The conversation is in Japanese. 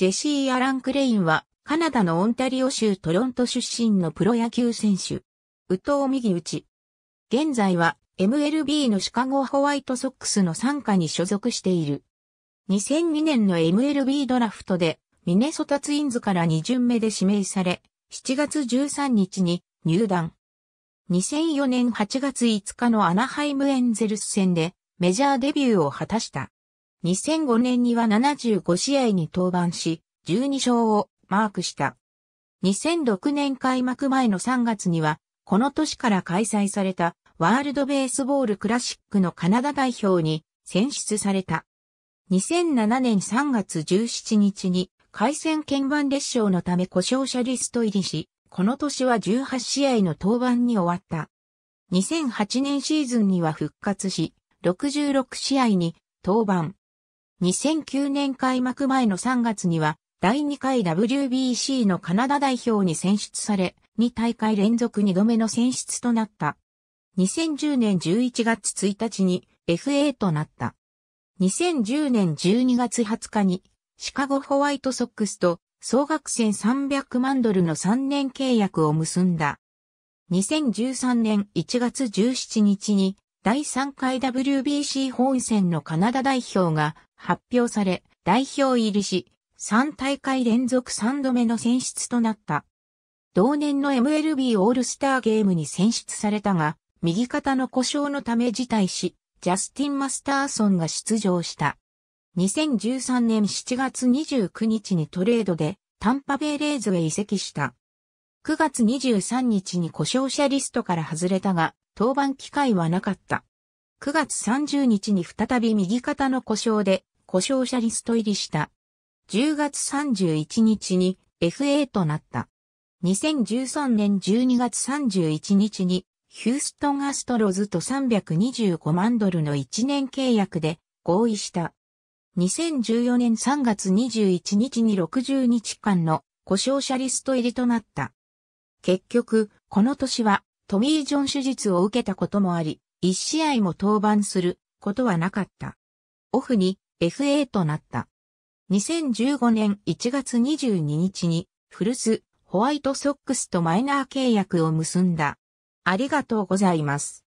ジェシー・アラン・クレインは、カナダのオンタリオ州トロント出身のプロ野球選手。宇藤右打ち。現在は、MLB のシカゴホワイトソックスの傘下に所属している。2002年の MLB ドラフトで、ミネソタツインズから2巡目で指名され、7月13日に入団。2004年8月5日のアナハイムエンゼルス戦でメジャーデビューを果たした。2005年には75試合に登板し、12勝をマークした。2006年開幕前の3月には、この年から開催されたワールドベースボールクラシックのカナダ代表に選出された。2007年3月17日に回線鍵盤列傷のため故障者リスト入りし、この年は18試合の登板に終わった。2008年シーズンには復活し、66試合に登板。2009年開幕前の3月には、第2回 WBC のカナダ代表に選出され、2大会連続2度目の選出となった。2010年11月1日に FA となった。2010年12月20日にシカゴホワイトソックスと総額1300万ドルの3年契約を結んだ。2013年1月17日に第3回 WBC 本戦のカナダ代表が発表され、代表入りし、3大会連続3度目の選出となった。同年の MLB オールスターゲームに選出されたが、右肩の故障のため辞退し、ジャスティン・マスターソンが出場した。2013年7月29日にトレードでタンパベイレーズへ移籍した。9月23日に故障者リストから外れたが、登板機会はなかった。9月30日に再び右肩の故障で故障者リスト入りした。10月31日に FA となった。2013年12月31日にヒューストンアストロズと325万ドルの1年契約で合意した。2014年3月21日に60日間の故障者リスト入りとなった。結局、この年はトミー・ジョン手術を受けたこともあり、1試合も登板することはなかった。オフに FA となった。2015年1月22日に古巣ホワイトソックスとマイナー契約を結んだ。ありがとうございます。